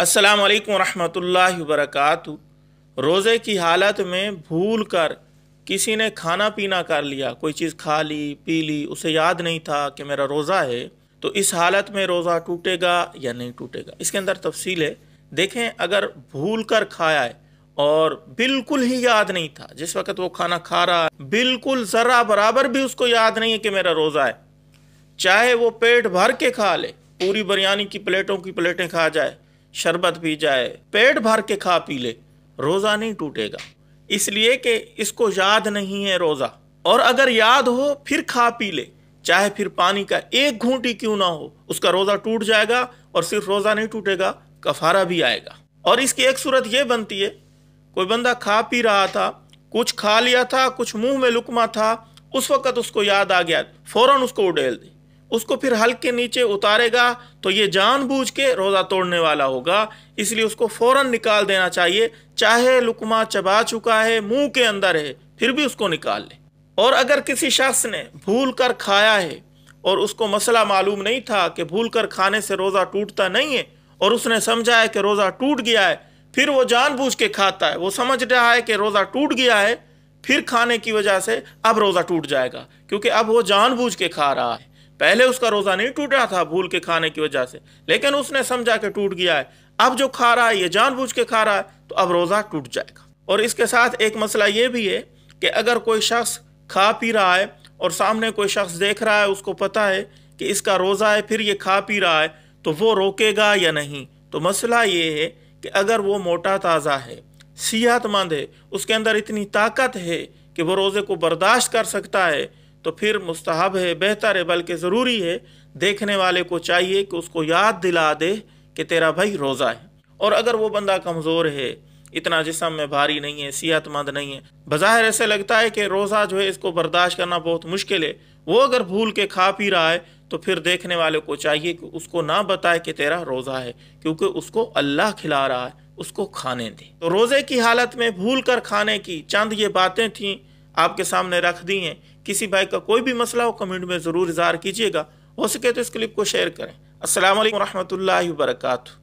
अस्सलाम वालेकुम रहमतुल्लाहि व बरकातहू रोज़े की हालत में भूल कर किसी ने खाना पीना कर लिया कोई चीज़ खा ली पी ली उसे याद नहीं था कि मेरा रोज़ा है तो इस हालत में रोज़ा टूटेगा या नहीं टूटेगा इसके अंदर तफसील है देखें अगर भूल कर खाया है और बिल्कुल ही याद नहीं था जिस वक्त वो खाना खा रहा है बिल्कुल ज़रा बराबर भी उसको याद नहीं है कि मेरा रोज़ा है चाहे वो पेट भर के खा ले पूरी बिरयानी की प्लेटों की प्लेटें खा जाए शरबत पी जाए पेट भर के खा पी ले रोज़ा नहीं टूटेगा इसलिए कि इसको याद नहीं है रोज़ा और अगर याद हो फिर खा पी ले चाहे फिर पानी का एक घूंटी क्यों ना हो उसका रोज़ा टूट जाएगा और सिर्फ रोज़ा नहीं टूटेगा कफारा भी आएगा और इसकी एक सूरत यह बनती है कोई बंदा खा पी रहा था कुछ खा लिया था कुछ मुंह में लुकमा था उस वक्त उसको याद आ गया फ़ौरन उसको उडेल दे उसको फिर हल्क के नीचे उतारेगा तो ये जानबूझ के रोज़ा तोड़ने वाला होगा इसलिए उसको फ़ौर निकाल देना चाहिए चाहे लुकमा चबा चुका है मुंह के अंदर है फिर भी उसको निकाल ले और अगर किसी शख्स ने भूल कर खाया है और उसको मसला मालूम नहीं था कि भूल कर खाने से रोज़ा टूटता नहीं है और उसने समझा है कि रोज़ा टूट गया है फिर वो जानबूझ के खाता है वो समझ रहा है कि रोज़ा टूट गया है फिर खाने की वजह से अब रोज़ा टूट जाएगा क्योंकि अब वो जानबूझ के खा रहा है पहले उसका रोज़ा नहीं टूटा था भूल के खाने की वजह से लेकिन उसने समझा कि टूट गया है अब जो खा रहा है ये जानबूझ के खा रहा है तो अब रोज़ा टूट जाएगा और इसके साथ एक मसला ये भी है कि अगर कोई शख्स खा पी रहा है और सामने कोई शख्स देख रहा है उसको पता है कि इसका रोज़ा है फिर ये खा पी रहा है तो वो रोकेगा या नहीं तो मसला ये है कि अगर वो मोटा ताज़ा है सेहतमंद है उसके अंदर इतनी ताकत है कि वो रोज़े को बर्दाश्त कर सकता है तो फिर मुस्तहब है बेहतर है बल्कि ज़रूरी है देखने वाले को चाहिए कि उसको याद दिला दे कि तेरा भाई रोज़ा है और अगर वो बंदा कमज़ोर है इतना जिसम में भारी नहीं है सेहतमंद नहीं है बज़ाहिर ऐसे लगता है कि रोज़ा जो है इसको बर्दाश्त करना बहुत मुश्किल है वो अगर भूल के खा पी रहा है तो फिर देखने वाले को चाहिए कि उसको ना बताए कि तेरा रोज़ा है क्योंकि उसको अल्लाह खिला रहा है उसको खाने दें तो रोज़े की हालत में भूल कर खाने की चंद ये बातें थीं आपके सामने रख दी हैं किसी भाई का कोई भी मसला हो कमेंट में ज़रूर इजहार कीजिएगा हो सके तो इस क्लिप को शेयर करें असल वरहमल वर्का